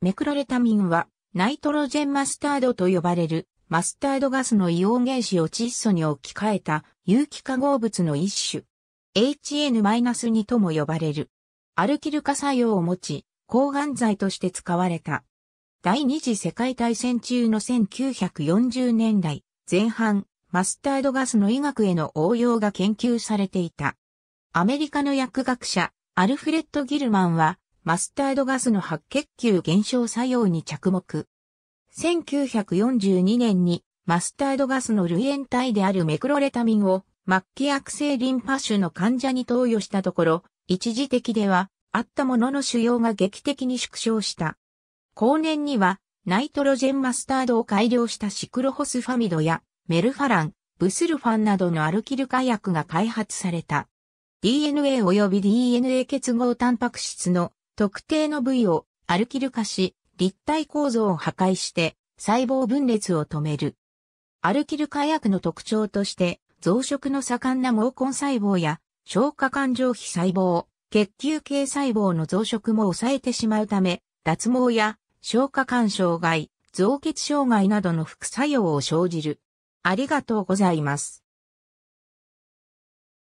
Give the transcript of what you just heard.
メクロレタミンは、ナイトロジェンマスタードと呼ばれる、マスタードガスのイオン原子を窒素に置き換えた有機化合物の一種。HN-2 とも呼ばれる。アルキル化作用を持ち、抗がん剤として使われた。第二次世界大戦中の1940年代前半、マスタードガスの医学への応用が研究されていた。アメリカの薬学者、アルフレッド・ギルマンは、マスタードガスの白血球減少作用に着目。1942年にマスタードガスの類塩体であるメクロレタミンを末期悪性リンパ腫の患者に投与したところ、一時的ではあったものの腫瘍が劇的に縮小した。後年にはナイトロジェンマスタードを改良したシクロホスファミドやメルファラン、ブスルファンなどのアルキル化薬が開発された。DNA 及び DNA 結合タンパク質の特定の部位をアルキル化し、立体構造を破壊して細胞分裂を止める。アルキル化薬の特徴として、増殖の盛んな毛根細胞や消化管上皮細胞、血球系細胞の増殖も抑えてしまうため、脱毛や消化管障害、造血障害などの副作用を生じる。ありがとうございます。